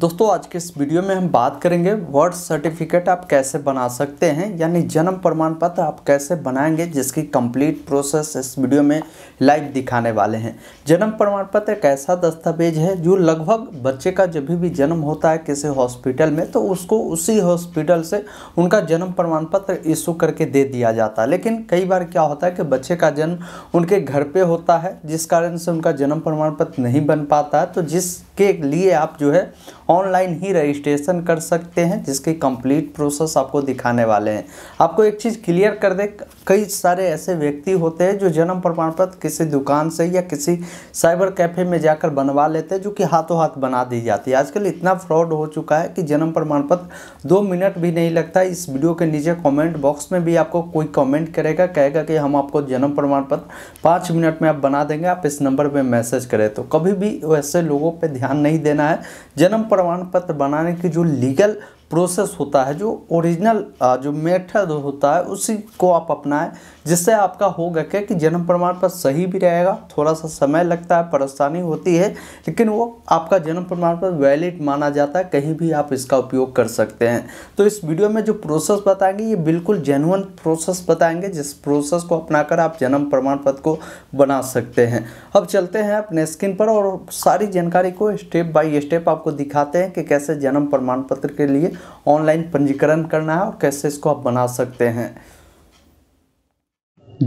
दोस्तों आज के इस वीडियो में हम बात करेंगे वर्ड सर्टिफिकेट आप कैसे बना सकते हैं यानी जन्म प्रमाण पत्र आप कैसे बनाएंगे जिसकी कंप्लीट प्रोसेस इस वीडियो में लाइव दिखाने वाले हैं जन्म प्रमाण पत्र एक ऐसा दस्तावेज है जो लगभग बच्चे का जब भी जन्म होता है किसी हॉस्पिटल में तो उसको उसी हॉस्पिटल से उनका जन्म प्रमाण पत्र इशू करके दे दिया जाता है लेकिन कई बार क्या होता है कि बच्चे का जन्म उनके घर पर होता है जिस कारण से उनका जन्म प्रमाण पत्र नहीं बन पाता है तो जिसके लिए आप जो है ऑनलाइन ही रजिस्ट्रेशन कर सकते हैं जिसके कंप्लीट प्रोसेस आपको दिखाने वाले हैं आपको एक चीज़ क्लियर कर दे कई सारे ऐसे व्यक्ति होते हैं जो जन्म प्रमाण पत्र किसी दुकान से या किसी साइबर कैफे में जाकर बनवा लेते हैं जो कि हाथों हाथ बना दी जाती है आजकल इतना फ्रॉड हो चुका है कि जन्म प्रमाण पत्र दो मिनट भी नहीं लगता इस वीडियो के नीचे कॉमेंट बॉक्स में भी आपको कोई कॉमेंट करेगा कहेगा कि हम आपको जन्म प्रमाण पत्र पाँच मिनट में आप बना देंगे आप इस नंबर पर मैसेज करें तो कभी भी वैसे लोगों पर ध्यान नहीं देना है जन्म प्रमाण पत्र बनाने की जो लीगल प्रोसेस होता है जो ओरिजिनल जो मेथड होता है उसी को आप अपनाएं जिससे आपका होगा क्या कि जन्म प्रमाण पत्र सही भी रहेगा थोड़ा सा समय लगता है परेशानी होती है लेकिन वो आपका जन्म प्रमाण पत्र वैलिड माना जाता है कहीं भी आप इसका उपयोग कर सकते हैं तो इस वीडियो में जो प्रोसेस बताएंगे ये बिल्कुल जेनुअन प्रोसेस बताएंगे जिस प्रोसेस को अपना आप जन्म प्रमाण पत्र को बना सकते हैं अब चलते हैं अपने स्क्रीन पर और सारी जानकारी को स्टेप बाई स्टेप आपको दिखाते हैं कि कैसे जन्म प्रमाण पत्र के लिए ऑनलाइन पंजीकरण करना है और कैसे इसको आप बना सकते हैं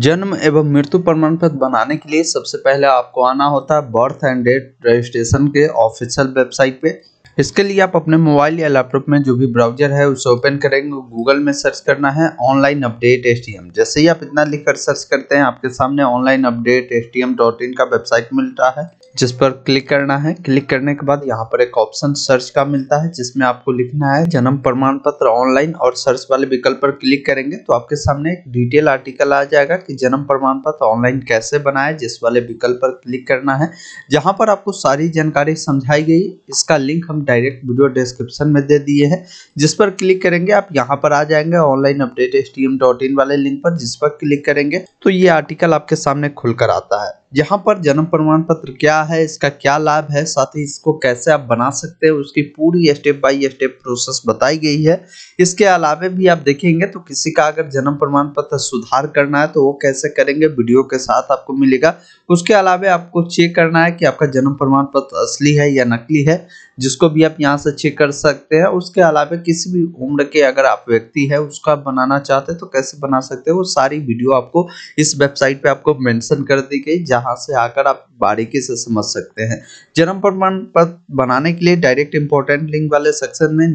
जन्म एवं मृत्यु प्रमाण पत्र बनाने के लिए सबसे पहले आपको आना होता है बर्थ एंड डेट रजिस्ट्रेशन के ऑफिशियल वेबसाइट पे इसके लिए आप अपने मोबाइल या लैपटॉप में जो भी ब्राउजर है उसे ओपन करेंगे गूगल में सर्च करना है ऑनलाइन अपडेट एस जैसे ही आप इतना लिखकर सर्च करते हैं आपके सामने ऑनलाइन अपडेट एस का वेबसाइट मिलता है जिस पर क्लिक करना है क्लिक करने के बाद यहाँ पर एक ऑप्शन सर्च का मिलता है जिसमें आपको लिखना है जन्म प्रमाण पत्र ऑनलाइन और सर्च वाले विकल्प पर क्लिक करेंगे तो आपके सामने एक डिटेल आर्टिकल आ जाएगा कि जन्म प्रमाण पत्र ऑनलाइन कैसे बनाए जिस वाले विकल्प पर क्लिक करना है जहाँ पर आपको सारी जानकारी समझाई गई इसका लिंक हम डायरेक्ट वीडियो डिस्क्रिप्शन में दे दिए है जिस पर क्लिक करेंगे आप यहाँ पर आ जाएंगे ऑनलाइन अपडेट एस वाले लिंक पर जिस पर क्लिक करेंगे तो ये आर्टिकल आपके सामने खुलकर आता है यहाँ पर जन्म प्रमाण पत्र क्या है इसका क्या लाभ है साथ ही इसको कैसे आप बना सकते हैं उसकी पूरी स्टेप बाय स्टेप प्रोसेस बताई गई है इसके अलावे भी आप देखेंगे तो किसी का अगर जन्म प्रमाण पत्र सुधार करना है तो वो कैसे करेंगे वीडियो के साथ आपको मिलेगा उसके अलावे आपको चेक करना है कि आपका जन्म प्रमाण पत्र असली है या नकली है जिसको भी आप यहाँ से चेक कर सकते हैं उसके अलावा किसी भी उम्र के अगर आप व्यक्ति है उसका बनाना चाहते हैं तो कैसे बना सकते हैं वो सारी वीडियो आपको इस वेबसाइट पर आपको मैंशन कर दी गई जहाँ यहाँ से आकर आप बारीकी से समझ सकते हैं जन्म प्रमाण पत्र बनाने के लिए डायरेक्ट इम्पोर्टेंट लिंक वाले सेक्शन में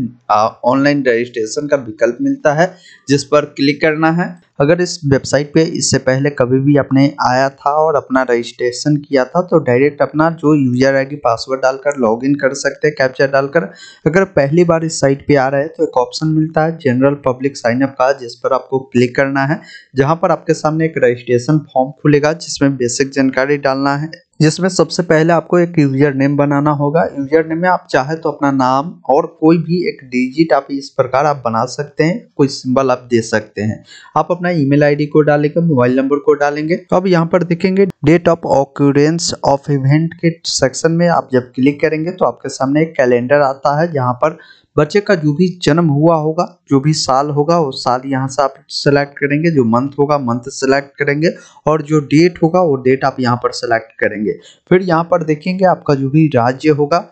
ऑनलाइन रजिस्ट्रेशन का विकल्प मिलता है जिस पर क्लिक करना है अगर इस वेबसाइट पे इससे पहले कभी भी आपने आया था और अपना रजिस्ट्रेशन किया था तो डायरेक्ट अपना जो यूजर आईडी पासवर्ड डालकर लॉगिन कर सकते हैं कैप्चर डालकर अगर पहली बार इस साइट पे आ रहे हैं तो एक ऑप्शन मिलता है जनरल पब्लिक साइनअप का जिस पर आपको क्लिक करना है जहाँ पर आपके सामने एक रजिस्ट्रेशन फॉर्म खुलेगा जिसमें बेसिक जानकारी डालना है जिसमें सबसे पहले आपको एक यूजर नेम बनाना होगा यूजर नेम में आप चाहे तो अपना नाम और कोई भी एक डिजिट आप इस प्रकार आप बना सकते हैं कोई सिंबल आप दे सकते हैं आप अपना ईमेल आईडी को डालेंगे मोबाइल नंबर को डालेंगे तो अब यहाँ पर देखेंगे date of occurrence of event के सेक्शन में आप जब क्लिक करेंगे तो आपके सामने एक कैलेंडर आता है जहाँ पर बच्चे का जो भी जन्म हुआ होगा जो भी साल होगा वो साल यहाँ से आप सेलेक्ट करेंगे जो मंथ होगा मंथ सेलेक्ट करेंगे और जो डेट होगा वो डेट आप यहाँ पर सेलेक्ट करेंगे फिर यहाँ पर देखेंगे आपका जो भी राज्य होगा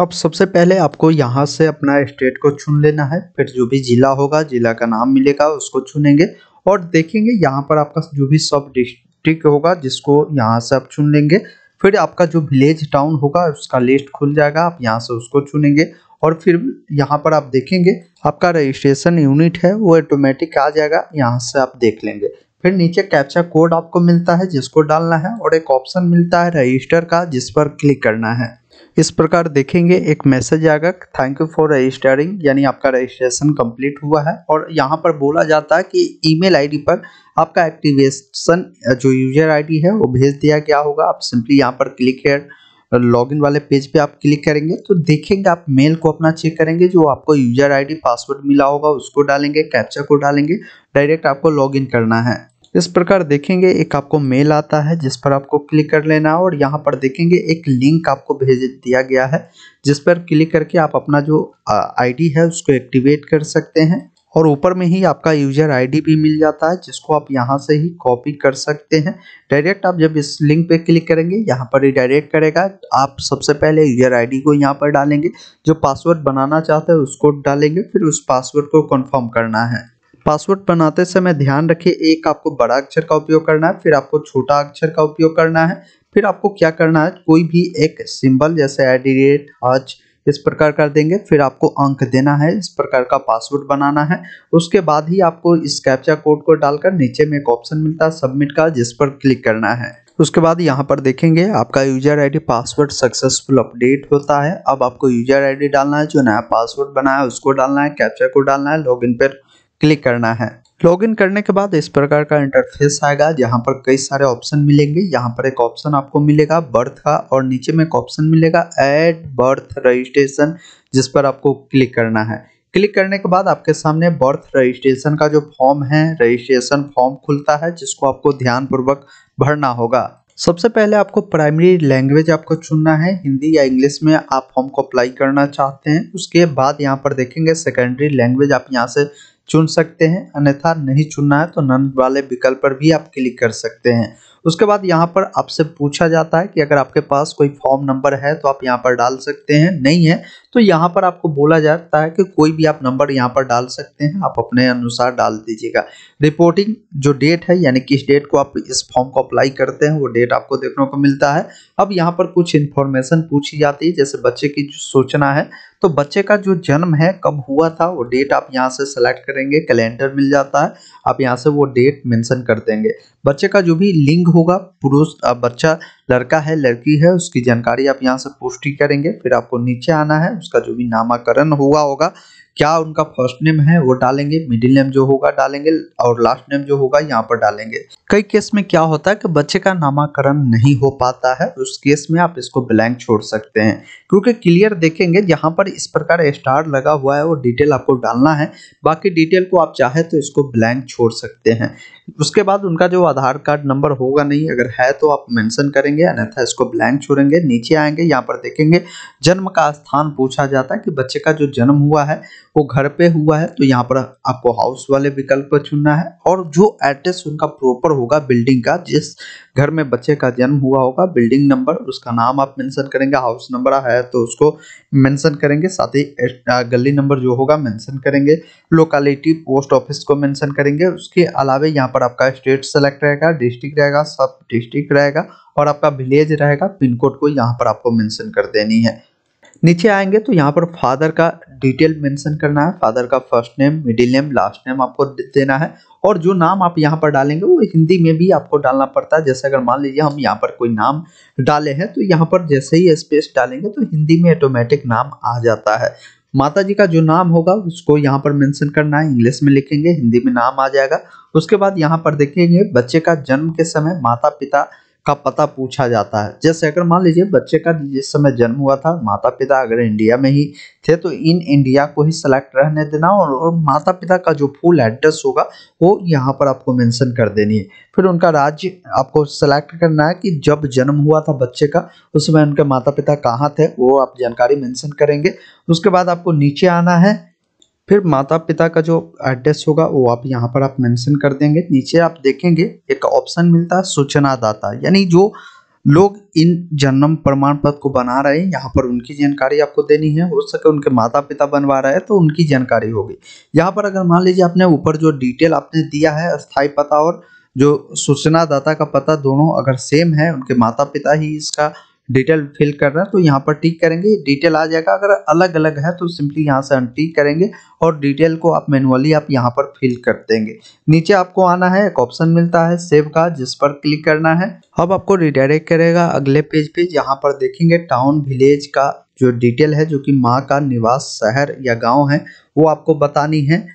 अब सबसे पहले आपको यहाँ से अपना स्टेट को चुन लेना है फिर जो भी जिला होगा जिला का नाम मिलेगा उसको चुनेंगे और देखेंगे यहाँ पर आपका जो भी सब डिस्ट्रिक्ट होगा जिसको यहाँ से आप चुन लेंगे फिर आपका जो विलेज टाउन होगा उसका लिस्ट खुल जाएगा आप यहाँ से उसको चुनेंगे और फिर यहाँ पर आप देखेंगे आपका रजिस्ट्रेशन यूनिट है वो ऑटोमेटिक आ जाएगा यहाँ से आप देख लेंगे फिर नीचे कैप्चा कोड आपको मिलता है जिसको डालना है और एक ऑप्शन मिलता है रजिस्टर का जिस पर क्लिक करना है इस प्रकार देखेंगे एक मैसेज आएगा थैंक यू फॉर रजिस्टरिंग यानी आपका रजिस्ट्रेशन कंप्लीट हुआ है और यहाँ पर बोला जाता है कि ईमेल आईडी पर आपका एक्टिवेशन जो यूजर आईडी है वो भेज दिया गया होगा आप सिंपली यहाँ पर क्लिक है लॉगिन वाले पेज पे आप क्लिक करेंगे तो देखेंगे आप मेल को अपना चेक करेंगे जो आपको यूजर आईडी पासवर्ड मिला होगा उसको डालेंगे कैप्चा को डालेंगे डायरेक्ट आपको लॉगिन करना है इस प्रकार देखेंगे एक आपको मेल आता है जिस पर आपको क्लिक कर लेना है और यहाँ पर देखेंगे एक लिंक आपको भेज दिया गया है जिस पर क्लिक करके आप अपना जो आईडी है उसको एक्टिवेट कर सकते हैं और ऊपर में ही आपका यूजर आईडी भी मिल जाता है जिसको आप यहाँ से ही कॉपी कर सकते हैं डायरेक्ट आप जब इस लिंक पे क्लिक करेंगे यहाँ पर रिडायरेक्ट करेगा आप सबसे पहले यूजर आईडी को यहाँ पर डालेंगे जो पासवर्ड बनाना चाहते हैं उसको डालेंगे फिर उस पासवर्ड को कन्फर्म करना है पासवर्ड बनाते समय ध्यान रखिए एक आपको बड़ा अक्षर का उपयोग करना है फिर आपको छोटा अक्षर का उपयोग करना है फिर आपको क्या करना है कोई भी एक सिंबल जैसे एट दी रेट इस प्रकार कर देंगे फिर आपको अंक देना है इस प्रकार का पासवर्ड बनाना है उसके बाद ही आपको इस कैप्चा कोड को डालकर नीचे में एक ऑप्शन मिलता है सबमिट का जिस पर क्लिक करना है उसके बाद यहाँ पर देखेंगे आपका user ID password successful update होता है अब आपको यूजर आईडी डालना है जो नया पासवर्ड बनाया है उसको डालना है कैप्चा को डालना है लॉगिन पर क्लिक करना है लॉगिन करने के बाद इस प्रकार का इंटरफेस आएगा यहाँ पर कई सारे ऑप्शन मिलेंगे यहाँ पर एक ऑप्शन आपको मिलेगा बर्थ का और नीचे में एक ऑप्शन मिलेगा एड बर्थ रजिस्ट्रेशन जिस पर आपको क्लिक करना है क्लिक करने के बाद आपके सामने बर्थ रजिस्ट्रेशन का जो फॉर्म है रजिस्ट्रेशन फॉर्म खुलता है जिसको आपको ध्यानपूर्वक भरना होगा सबसे पहले आपको प्राइमरी लैंग्वेज आपको चुनना है हिंदी या इंग्लिश में आप फॉर्म को अप्लाई करना चाहते हैं उसके बाद यहाँ पर देखेंगे सेकेंडरी लैंग्वेज आप यहाँ से चुन सकते हैं अन्यथा नहीं चुनना है तो नन वाले विकल्प पर भी आप क्लिक कर सकते हैं उसके बाद यहाँ पर आपसे पूछा जाता है कि अगर आपके पास कोई फॉर्म नंबर है तो आप यहाँ पर डाल सकते हैं नहीं है तो यहाँ पर आपको बोला जाता है कि कोई भी आप नंबर यहाँ पर डाल सकते हैं आप अपने अनुसार डाल दीजिएगा रिपोर्टिंग जो डेट है यानी किस डेट को आप इस फॉर्म को अप्लाई करते हैं वो डेट आपको देखने को मिलता है अब यहाँ पर कुछ इन्फॉर्मेशन पूछी जाती है जैसे बच्चे की जो सूचना है तो बच्चे का जो जन्म है कब हुआ था वो डेट आप यहाँ से सेलेक्ट करेंगे कैलेंडर मिल जाता है आप यहाँ से वो डेट मेंशन कर देंगे बच्चे का जो भी लिंग होगा पुरुष बच्चा लड़का है लड़की है उसकी जानकारी आप यहाँ से पुष्टि करेंगे फिर आपको नीचे आना है उसका जो भी नामकरण हुआ होगा क्या उनका फर्स्ट नेम है वो डालेंगे मिडिल नेम जो होगा डालेंगे और लास्ट नेम जो होगा यहाँ पर डालेंगे कई केस में क्या होता है कि बच्चे का नामाकरण नहीं हो पाता है तो उस केस में आप इसको ब्लैंक छोड़ सकते हैं क्योंकि क्लियर देखेंगे यहाँ पर इस प्रकार स्टार लगा हुआ है वो डिटेल आपको डालना है बाकी डिटेल को आप चाहे तो इसको ब्लैंक छोड़ सकते हैं उसके बाद उनका जो आधार कार्ड नंबर होगा नहीं अगर है तो आप मेंशन करेंगे अन्यथा इसको ब्लैंक छोड़ेंगे नीचे आएंगे यहाँ पर देखेंगे जन्म का स्थान पूछा जाता है कि बच्चे का जो जन्म हुआ है वो घर पे हुआ है तो यहाँ पर आपको हाउस वाले विकल्प चुनना है और जो एड्रेस उनका प्रॉपर होगा बिल्डिंग का जिस घर में बच्चे का जन्म हुआ होगा बिल्डिंग नंबर उसका नाम आप मेंशन करेंगे हाउस नंबर है तो उसको मेंशन करेंगे साथ ही गली नंबर जो होगा मेंशन करेंगे लोकेलिटी पोस्ट ऑफिस को मैंसन करेंगे उसके अलावा यहाँ पर आपका स्टेट सेलेक्ट रहेगा डिस्ट्रिक्ट रहेगा सब डिस्ट्रिक्ट रहेगा और आपका विलेज रहेगा पिन कोड को यहाँ पर आपको मैंसन कर देनी है नीचे आएंगे तो यहाँ पर फादर का डिटेल मेंशन करना है फादर का first name middle name last name आपको देना है और जो नाम आप यहाँ पर डालेंगे वो हिंदी में भी आपको डालना पड़ता है जैसे अगर मान लीजिए हम यहाँ पर कोई नाम डाले हैं तो यहाँ पर जैसे ही स्पेस डालेंगे तो हिंदी में ऑटोमेटिक नाम आ जाता है माता जी का जो नाम होगा उसको यहाँ पर मैंसन करना है इंग्लिश में लिखेंगे हिंदी में नाम आ जाएगा उसके बाद यहाँ पर देखेंगे बच्चे का जन्म के समय माता पिता का पता पूछा जाता है जैसे अगर मान लीजिए बच्चे का जिस समय जन्म हुआ था माता पिता अगर इंडिया में ही थे तो इन इंडिया को ही सिलेक्ट रहने देना और, और माता पिता का जो फुल एड्रेस होगा वो यहाँ पर आपको मेंशन कर देनी है फिर उनका राज्य आपको सेलेक्ट करना है कि जब जन्म हुआ था बच्चे का उस समय उनके माता पिता कहाँ थे वो आप जानकारी मैंसन करेंगे उसके बाद आपको नीचे आना है फिर माता पिता का जो एड्रेस होगा वो आप यहाँ पर आप मेंशन कर देंगे नीचे आप देखेंगे एक ऑप्शन मिलता है सूचनादाता यानी जो लोग इन जन्म प्रमाण पत्र को बना रहे हैं यहाँ पर उनकी जानकारी आपको देनी है हो सके उनके माता पिता बनवा रहे हैं तो उनकी जानकारी होगी यहाँ पर अगर मान लीजिए आपने ऊपर जो डिटेल आपने दिया है स्थायी पता और जो सूचनादाता का पता दोनों अगर सेम है उनके माता पिता ही इसका डिटेल फिल कर रहे है तो यहाँ पर टिक करेंगे डिटेल आ जाएगा अगर अलग अलग है तो सिंपली यहाँ से अनटिक करेंगे और डिटेल को आप मैनुअली आप यहाँ पर फिल कर देंगे नीचे आपको आना है एक ऑप्शन मिलता है सेव का जिस पर क्लिक करना है अब आपको रिडायरेक्ट करेगा अगले पेज पे यहाँ पर देखेंगे टाउन विलेज का जो डिटेल है जो कि माँ का निवास शहर या गाँव है वो आपको बतानी है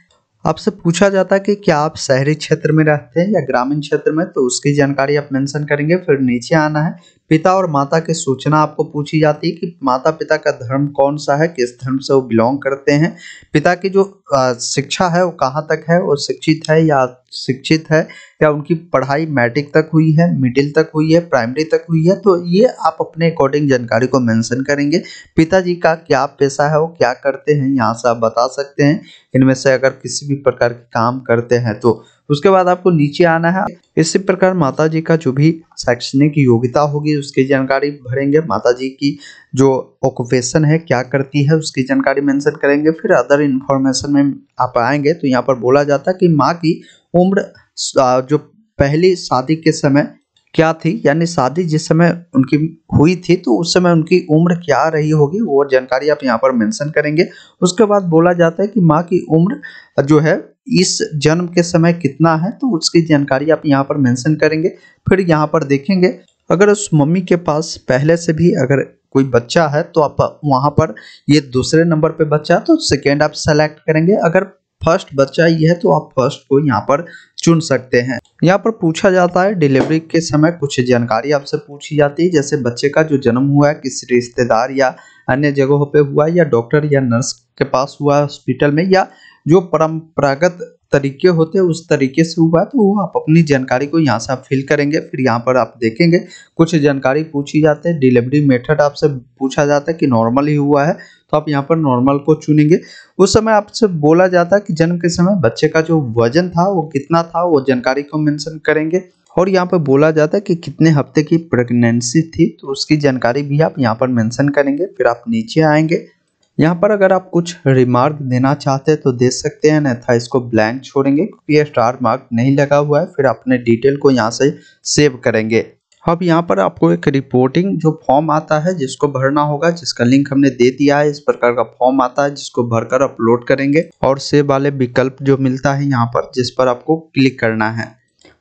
आपसे पूछा जाता है कि क्या आप शहरी क्षेत्र में रहते हैं या ग्रामीण क्षेत्र में तो उसकी जानकारी आप मेंशन करेंगे फिर नीचे आना है पिता और माता की सूचना आपको पूछी जाती है कि माता पिता का धर्म कौन सा है किस धर्म से वो बिलोंग करते हैं पिता की जो शिक्षा है वो कहाँ तक है वो शिक्षित है या शिक्षित है या उनकी पढ़ाई मैट्रिक तक हुई है मिडिल तक हुई है प्राइमरी तक हुई है तो ये आप अपने अकॉर्डिंग जानकारी को मेंशन करेंगे पिताजी का क्या पैसा है वो क्या करते हैं यहाँ से आप बता सकते हैं इनमें से अगर किसी भी प्रकार के काम करते हैं तो उसके बाद आपको नीचे आना है इसी प्रकार माता जी का जो भी शैक्षणिक योग्यता होगी उसकी जानकारी भरेंगे माता जी की जो ऑक्यूपेशन है क्या करती है उसकी जानकारी मेंशन करेंगे फिर अदर इन्फॉर्मेशन में आप आएंगे तो यहाँ पर बोला जाता है कि माँ की उम्र जो पहली शादी के समय क्या थी यानी शादी जिस समय उनकी हुई थी तो उस समय उनकी उम्र क्या रही होगी वो जानकारी आप यहाँ पर मेंशन करेंगे उसके बाद बोला जाता है कि माँ की उम्र जो है इस जन्म के समय कितना है तो उसकी जानकारी आप यहाँ पर मेंशन करेंगे फिर यहाँ पर देखेंगे अगर उस मम्मी के पास पहले से भी अगर कोई बच्चा है तो आप वहाँ पर ये दूसरे नंबर पे बच्चा तो सेकेंड आप सेलेक्ट करेंगे अगर फर्स्ट बच्चा ये है तो आप फर्स्ट को यहाँ पर चुन सकते हैं यहाँ पर पूछा जाता है डिलीवरी के समय कुछ जानकारी आपसे पूछी जाती है जैसे बच्चे का जो जन्म हुआ है किसी रिश्तेदार या अन्य जगहों पे हुआ या डॉक्टर या नर्स के पास हुआ हॉस्पिटल में या जो परंपरागत तरीके होते हैं उस तरीके से हुआ तो वो आप अपनी जानकारी को यहाँ से आप फिल करेंगे फिर यहाँ पर आप देखेंगे कुछ जानकारी पूछी जाती है डिलीवरी मेथड आपसे पूछा जाता है कि नॉर्मल ही हुआ है तो आप यहाँ पर नॉर्मल को चुनेंगे उस समय आपसे बोला जाता है कि जन्म के समय बच्चे का जो वजन था वो कितना था वो जानकारी को मेंशन करेंगे और यहाँ पर बोला जाता है कि कितने हफ्ते की प्रेगनेंसी थी तो उसकी जानकारी भी आप यहाँ पर मैंसन करेंगे फिर आप नीचे आएंगे यहाँ पर अगर आप कुछ रिमार्क देना चाहते हैं तो दे सकते हैं अन्यथा इसको ब्लैंक छोड़ेंगे क्योंकि ये स्टार मार्क नहीं लगा हुआ है फिर अपने डिटेल को यहाँ से सेव करेंगे अब यहाँ पर आपको एक रिपोर्टिंग जो फॉर्म आता है जिसको भरना होगा जिसका लिंक हमने दे दिया है इस प्रकार का फॉर्म आता है जिसको भरकर अपलोड करेंगे और सेव वाले विकल्प जो मिलता है यहाँ पर जिस पर आपको क्लिक करना है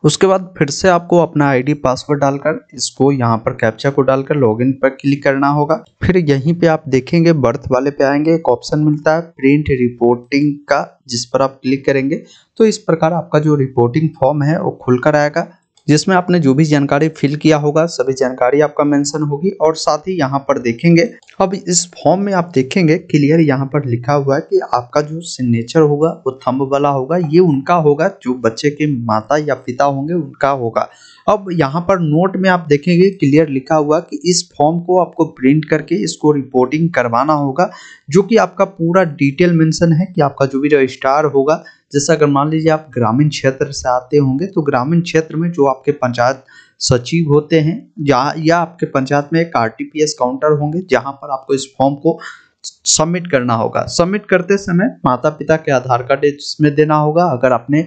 उसके बाद फिर से आपको अपना आईडी पासवर्ड डालकर इसको यहाँ पर कैप्चा को डालकर लॉगिन पर क्लिक करना होगा फिर यहीं पे आप देखेंगे बर्थ वाले पे आएंगे एक ऑप्शन मिलता है प्रिंट रिपोर्टिंग का जिस पर आप क्लिक करेंगे तो इस प्रकार आपका जो रिपोर्टिंग फॉर्म है वो खुलकर आएगा जिसमें आपने जो भी जानकारी फिल किया होगा सभी जानकारी आपका मेंशन होगी और साथ ही यहाँ पर देखेंगे अब इस फॉर्म में आप देखेंगे क्लियर यहाँ पर लिखा हुआ है कि आपका जो सिग्नेचर होगा वो थंब वाला होगा ये उनका होगा जो बच्चे के माता या पिता होंगे उनका होगा अब यहाँ पर नोट में आप देखेंगे क्लियर लिखा हुआ कि इस फॉर्म को आपको प्रिंट करके इसको रिपोर्टिंग करवाना होगा जो कि आपका पूरा डिटेल मेंशन है कि आपका जो भी रजिस्ट्रार होगा जैसा अगर मान लीजिए आप ग्रामीण क्षेत्र से आते होंगे तो ग्रामीण क्षेत्र में जो आपके पंचायत सचिव होते हैं जहाँ या आपके पंचायत में एक आरटीपीएस काउंटर होंगे जहाँ पर आपको इस फॉर्म को सबमिट करना होगा सबमिट करते समय माता पिता के आधार कार्ड इसमें देना होगा अगर आपने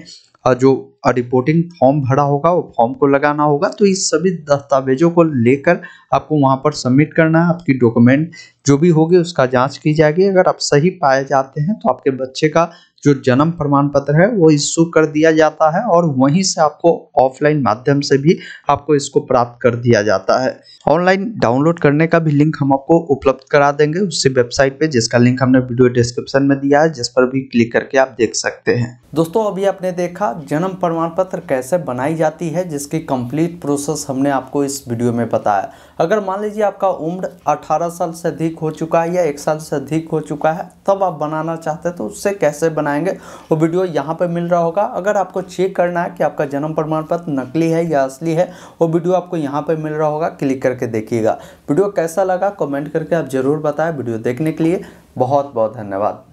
जो रिपोर्टिंग फॉर्म भरा होगा वो फॉर्म को लगाना होगा तो इस सभी दस्तावेजों को लेकर आपको वहाँ पर सबमिट करना है आपकी डॉक्यूमेंट जो भी होगी उसका जांच की जाएगी अगर आप सही पाए जाते हैं तो आपके बच्चे का जो जन्म प्रमाण पत्र है वो इश्यू कर दिया जाता है और वहीं से आपको ऑफलाइन माध्यम से भी आपको इसको प्राप्त कर दिया जाता है ऑनलाइन डाउनलोड करने का भी लिंक हम आपको उपलब्ध करा देंगे उसी वेबसाइट पे जिसका लिंक हमने वीडियो डिस्क्रिप्शन में दिया है जिस पर भी क्लिक करके आप देख सकते हैं दोस्तों अभी आपने देखा जन्म प्रमाण पत्र कैसे बनाई जाती है जिसकी कंप्लीट प्रोसेस हमने आपको इस वीडियो में बताया अगर मान लीजिए आपका उम्र 18 साल से अधिक हो चुका है या एक साल से अधिक हो चुका है तब आप बनाना चाहते हैं तो उससे कैसे बना बनाएंगे वो वीडियो यहाँ पर मिल रहा होगा अगर आपको चेक करना है कि आपका जन्म प्रमाण पत्र नकली है या असली है वो वीडियो आपको यहाँ पर मिल रहा होगा क्लिक करके देखिएगा वीडियो कैसा लगा कमेंट करके आप ज़रूर बताएं वीडियो देखने के लिए बहुत बहुत धन्यवाद